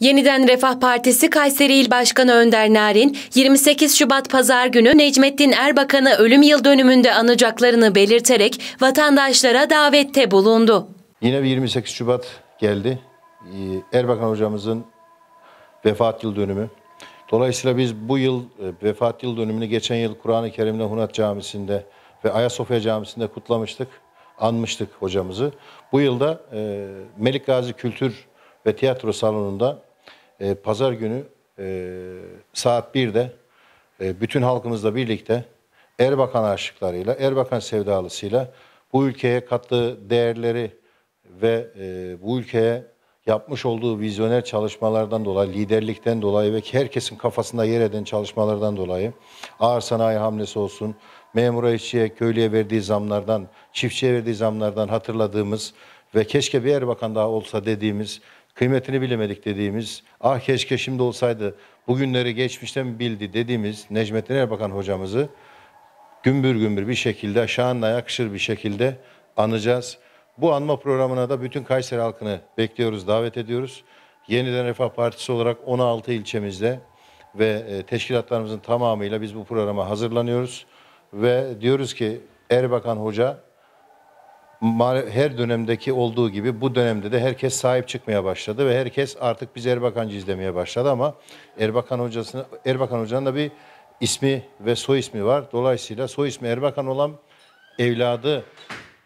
Yeniden Refah Partisi Kayseri İl Başkanı Önder Narin, 28 Şubat Pazar günü Necmettin Erbakan'ı ölüm yıl dönümünde anacaklarını belirterek vatandaşlara davette bulundu. Yine bir 28 Şubat geldi. Ee, Erbakan hocamızın vefat yıl dönümü. Dolayısıyla biz bu yıl e, vefat yıl dönümünü geçen yıl Kur'an-ı Kerim'de Hunat Camisi'nde ve Ayasofya Camisi'nde kutlamıştık, anmıştık hocamızı. Bu yılda e, Melik Gazi Kültür ve Tiyatro Salonu'nda e, pazar günü e, saat 1'de e, bütün halkımızla birlikte Erbakan aşıklarıyla, Erbakan sevdalısıyla bu ülkeye kattığı değerleri ve bu ülkeye yapmış olduğu vizyoner çalışmalardan dolayı, liderlikten dolayı ve herkesin kafasında yer eden çalışmalardan dolayı ağır sanayi hamlesi olsun, memura işçiye, köylüye verdiği zamlardan, çiftçiye verdiği zamlardan hatırladığımız ve keşke bir Erbakan daha olsa dediğimiz kıymetini bilemedik dediğimiz, ah keşke şimdi olsaydı, bugünleri geçmişten bildi dediğimiz Necmettin Erbakan hocamızı gümbür gümbür bir şekilde, şanla yakışır bir şekilde anacağız. Bu anma programına da bütün Kayseri halkını bekliyoruz, davet ediyoruz. Yeniden Refah Partisi olarak 16 ilçemizde ve e, teşkilatlarımızın tamamıyla biz bu programa hazırlanıyoruz. Ve diyoruz ki Erbakan Hoca her dönemdeki olduğu gibi bu dönemde de herkes sahip çıkmaya başladı ve herkes artık biz Erbakan'cı izlemeye başladı ama Erbakan hocasını Erbakan hocanın da bir ismi ve soy ismi var. Dolayısıyla soy ismi Erbakan olan evladı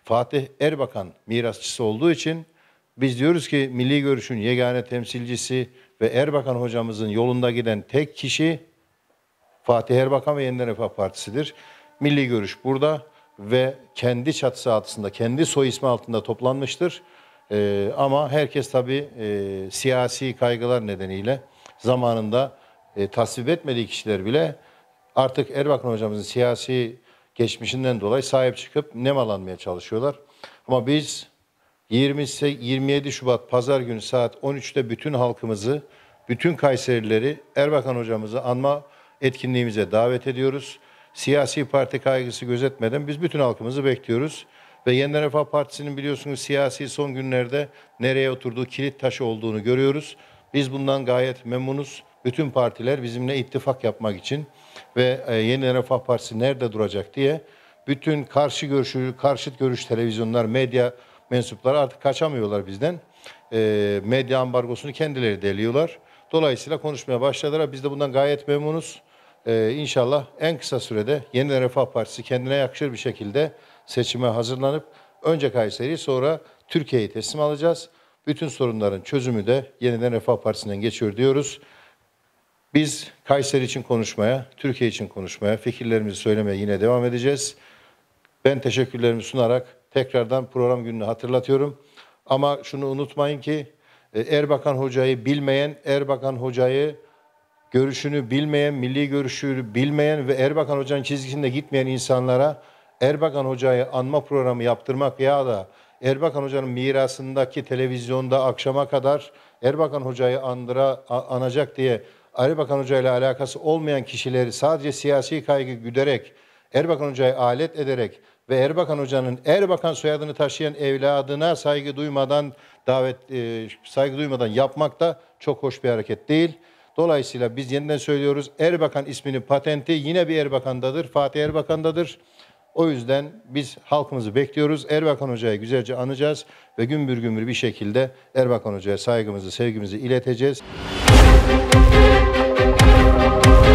Fatih Erbakan mirasçısı olduğu için biz diyoruz ki milli görüşün yegane temsilcisi ve Erbakan hocamızın yolunda giden tek kişi Fatih Erbakan ve Yeniden Refah Partisi'dir. Milli görüş burada, ve kendi çatısı altında, kendi soy ismi altında toplanmıştır. Ee, ama herkes tabii e, siyasi kaygılar nedeniyle zamanında e, tasvip etmediği kişiler bile artık Erbakan hocamızın siyasi geçmişinden dolayı sahip çıkıp nemalanmaya çalışıyorlar. Ama biz 20, 27 Şubat Pazar günü saat 13'te bütün halkımızı, bütün Kayserileri Erbakan hocamızı anma etkinliğimize davet ediyoruz siyasi parti kaygısı gözetmeden biz bütün halkımızı bekliyoruz. Ve Yeniden Refah Partisi'nin biliyorsunuz siyasi son günlerde nereye oturduğu kilit taşı olduğunu görüyoruz. Biz bundan gayet memnunuz. Bütün partiler bizimle ittifak yapmak için ve e, Yeniden Refah Partisi nerede duracak diye bütün karşı görüşü, karşıt görüş televizyonlar, medya mensupları artık kaçamıyorlar bizden. E, medya ambargosunu kendileri deliyorlar. Dolayısıyla konuşmaya başladılar. Biz de bundan gayet memnunuz. Ee, inşallah en kısa sürede Yeniden Refah Partisi kendine yakışır bir şekilde seçime hazırlanıp önce Kayseri'yi sonra Türkiye'yi teslim alacağız. Bütün sorunların çözümü de Yeniden Refah Partisi'nden geçiyor diyoruz. Biz Kayseri için konuşmaya, Türkiye için konuşmaya, fikirlerimizi söylemeye yine devam edeceğiz. Ben teşekkürlerimi sunarak tekrardan program gününü hatırlatıyorum. Ama şunu unutmayın ki e, Erbakan Hoca'yı bilmeyen, Erbakan Hoca'yı görüşünü bilmeyen, milli görüşünü bilmeyen ve Erbakan Hoca'nın çizgisinde gitmeyen insanlara Erbakan Hoca'yı anma programı yaptırmak ya da Erbakan Hoca'nın mirasındaki televizyonda akşama kadar Erbakan Hoca'yı andıra, anacak diye Erbakan Hoca ile alakası olmayan kişileri sadece siyasi kaygı güderek, Erbakan Hoca'yı alet ederek ve Erbakan Hoca'nın Erbakan soyadını taşıyan evladına saygı duymadan davet e, saygı duymadan yapmak da çok hoş bir hareket değil. Dolayısıyla biz yeniden söylüyoruz Erbakan isminin patenti yine bir Erbakan'dadır. Fatih Erbakan'dadır. O yüzden biz halkımızı bekliyoruz. Erbakan Hoca'yı güzelce anacağız ve gümbür gümbür bir şekilde Erbakan Hoca'ya saygımızı, sevgimizi ileteceğiz. Müzik